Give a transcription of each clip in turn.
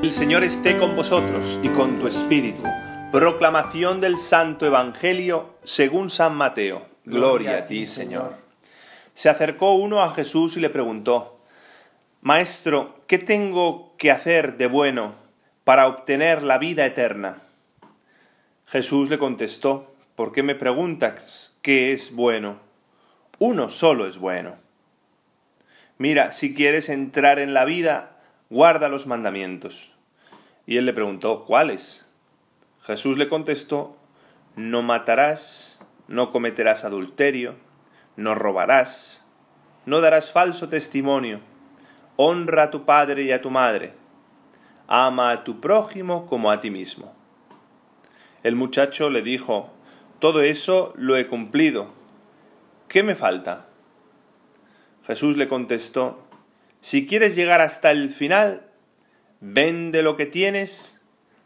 El Señor esté con vosotros y con tu espíritu. Proclamación del Santo Evangelio según San Mateo. Gloria a ti, Señor. Se acercó uno a Jesús y le preguntó, Maestro, ¿qué tengo que hacer de bueno para obtener la vida eterna? Jesús le contestó, ¿por qué me preguntas qué es bueno? Uno solo es bueno. Mira, si quieres entrar en la vida, guarda los mandamientos. Y él le preguntó, ¿cuáles? Jesús le contestó, no matarás, no cometerás adulterio, no robarás, no darás falso testimonio, honra a tu padre y a tu madre, ama a tu prójimo como a ti mismo. El muchacho le dijo, todo eso lo he cumplido, ¿qué me falta? Jesús le contestó, si quieres llegar hasta el final, vende lo que tienes,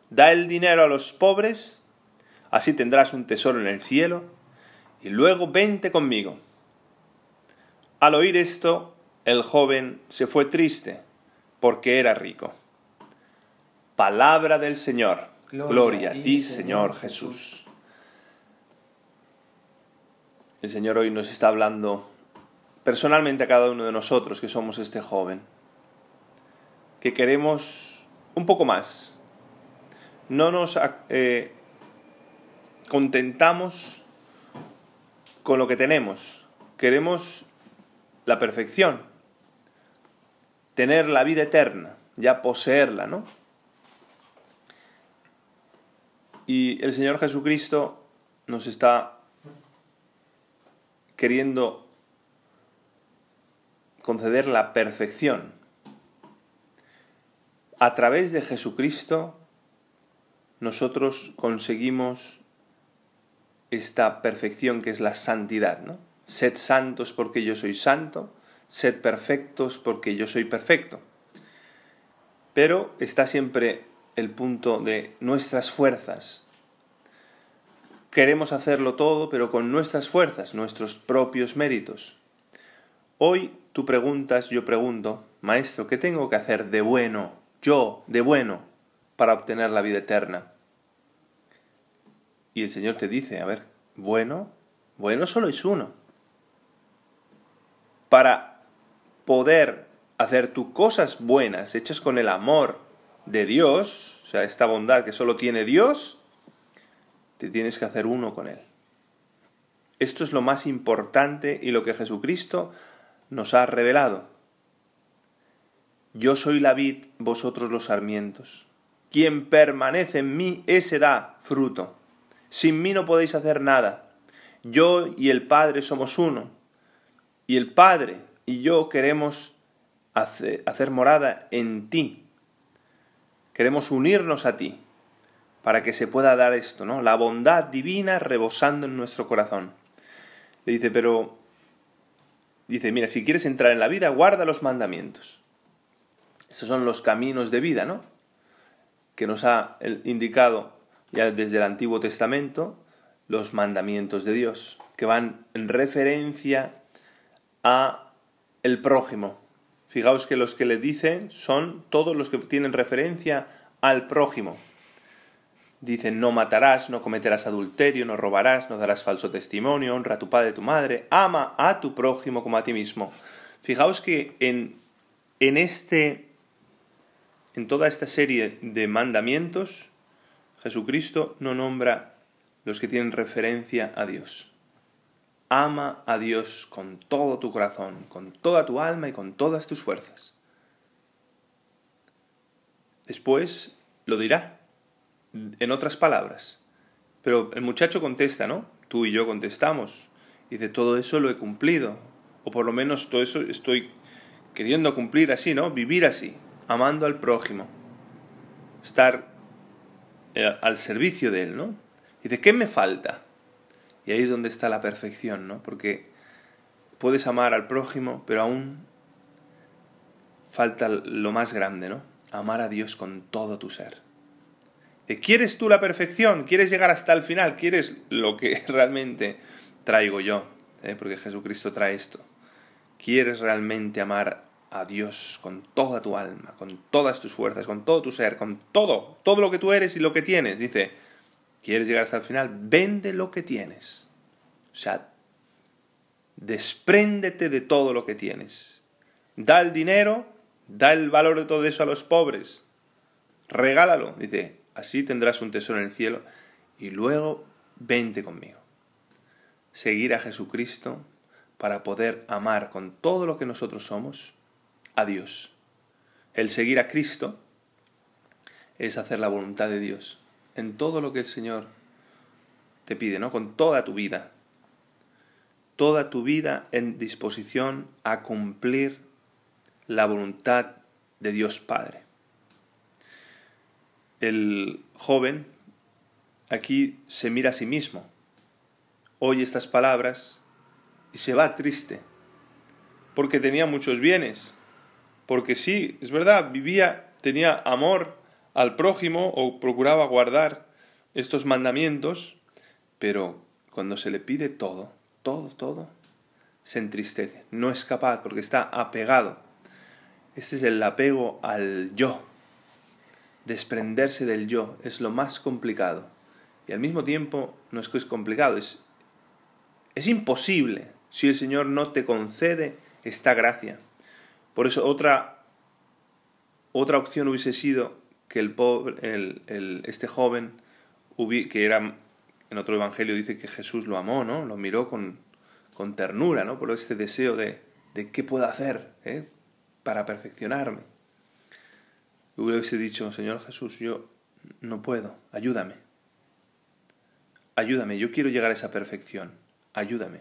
da el dinero a los pobres, así tendrás un tesoro en el cielo, y luego vente conmigo. Al oír esto, el joven se fue triste, porque era rico. Palabra del Señor. Gloria, a ti, Señor, Jesús. El Señor hoy nos está hablando personalmente a cada uno de nosotros que somos este joven, que queremos un poco más. No nos eh, contentamos con lo que tenemos, queremos la perfección, tener la vida eterna, ya poseerla, ¿no? Y el Señor Jesucristo nos está queriendo conceder la perfección. A través de Jesucristo nosotros conseguimos esta perfección que es la santidad. ¿no? Sed santos porque yo soy santo, sed perfectos porque yo soy perfecto. Pero está siempre el punto de nuestras fuerzas. Queremos hacerlo todo, pero con nuestras fuerzas, nuestros propios méritos. Hoy tú preguntas, yo pregunto, Maestro, ¿qué tengo que hacer de bueno, yo, de bueno, para obtener la vida eterna? Y el Señor te dice, a ver, bueno, bueno solo es uno. Para poder hacer tus cosas buenas, hechas con el amor de Dios, o sea, esta bondad que solo tiene Dios, te tienes que hacer uno con Él. Esto es lo más importante y lo que Jesucristo nos ha revelado. Yo soy la vid, vosotros los sarmientos. Quien permanece en mí, ese da fruto. Sin mí no podéis hacer nada. Yo y el Padre somos uno. Y el Padre y yo queremos hacer, hacer morada en ti. Queremos unirnos a ti para que se pueda dar esto, ¿no? La bondad divina rebosando en nuestro corazón. Le dice, pero Dice, mira, si quieres entrar en la vida, guarda los mandamientos. Esos son los caminos de vida, ¿no? Que nos ha indicado ya desde el Antiguo Testamento los mandamientos de Dios, que van en referencia a el prójimo. Fijaos que los que le dicen son todos los que tienen referencia al prójimo, Dicen, no matarás, no cometerás adulterio, no robarás, no darás falso testimonio, honra a tu padre, tu madre, ama a tu prójimo como a ti mismo. Fijaos que en este en toda esta serie de mandamientos, Jesucristo no nombra los que tienen referencia a Dios. Ama a Dios con todo tu corazón, con toda tu alma y con todas tus fuerzas. Después lo dirá, en otras palabras. Pero el muchacho contesta, ¿no? Tú y yo contestamos. Y de todo eso lo he cumplido. O por lo menos todo eso estoy queriendo cumplir así, ¿no? Vivir así, amando al prójimo. Estar eh, al servicio de él, ¿no? Y de qué me falta. Y ahí es donde está la perfección, ¿no? Porque puedes amar al prójimo, pero aún falta lo más grande, ¿no? Amar a Dios con todo tu ser. Eh, ¿Quieres tú la perfección? ¿Quieres llegar hasta el final? ¿Quieres lo que realmente traigo yo? Eh, porque Jesucristo trae esto. ¿Quieres realmente amar a Dios con toda tu alma, con todas tus fuerzas, con todo tu ser, con todo, todo lo que tú eres y lo que tienes? Dice, ¿quieres llegar hasta el final? Vende lo que tienes. O sea, despréndete de todo lo que tienes. Da el dinero, da el valor de todo eso a los pobres. Regálalo, dice, Así tendrás un tesoro en el cielo y luego vente conmigo. Seguir a Jesucristo para poder amar con todo lo que nosotros somos a Dios. El seguir a Cristo es hacer la voluntad de Dios en todo lo que el Señor te pide, ¿no? Con toda tu vida. Toda tu vida en disposición a cumplir la voluntad de Dios Padre el joven aquí se mira a sí mismo, oye estas palabras y se va triste, porque tenía muchos bienes, porque sí, es verdad, vivía, tenía amor al prójimo o procuraba guardar estos mandamientos, pero cuando se le pide todo, todo, todo, se entristece, no es capaz porque está apegado. Ese es el apego al yo, desprenderse del yo es lo más complicado. Y al mismo tiempo, no es que es complicado, es, es imposible si el Señor no te concede esta gracia. Por eso otra, otra opción hubiese sido que el pobre, este joven, que era, en otro evangelio dice que Jesús lo amó, ¿no? Lo miró con, con ternura, ¿no? Por este deseo de, de qué puedo hacer ¿eh? para perfeccionarme hubiese dicho, Señor Jesús, yo no puedo, ayúdame. Ayúdame, yo quiero llegar a esa perfección, ayúdame.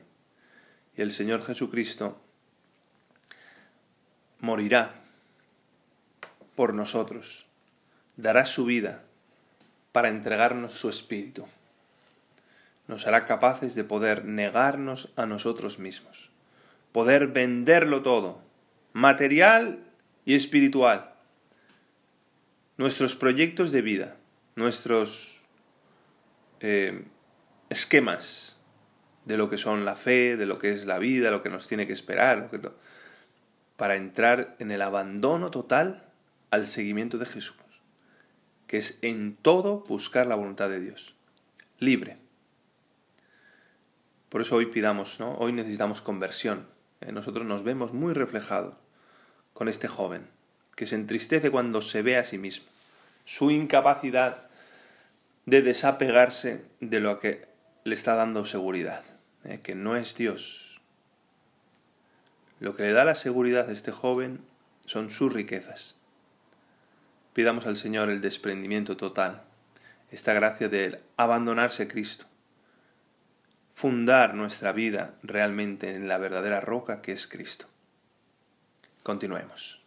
Y el Señor Jesucristo morirá por nosotros, dará su vida para entregarnos su espíritu. Nos hará capaces de poder negarnos a nosotros mismos, poder venderlo todo, material y espiritual, nuestros proyectos de vida, nuestros eh, esquemas de lo que son la fe, de lo que es la vida, lo que nos tiene que esperar, para entrar en el abandono total al seguimiento de Jesús, que es en todo buscar la voluntad de Dios, libre. Por eso hoy pidamos, ¿no? Hoy necesitamos conversión. Eh, nosotros nos vemos muy reflejados con este joven que se entristece cuando se ve a sí mismo, su incapacidad de desapegarse de lo que le está dando seguridad, eh, que no es Dios. Lo que le da la seguridad a este joven son sus riquezas. Pidamos al Señor el desprendimiento total, esta gracia de abandonarse a Cristo, fundar nuestra vida realmente en la verdadera roca que es Cristo. Continuemos.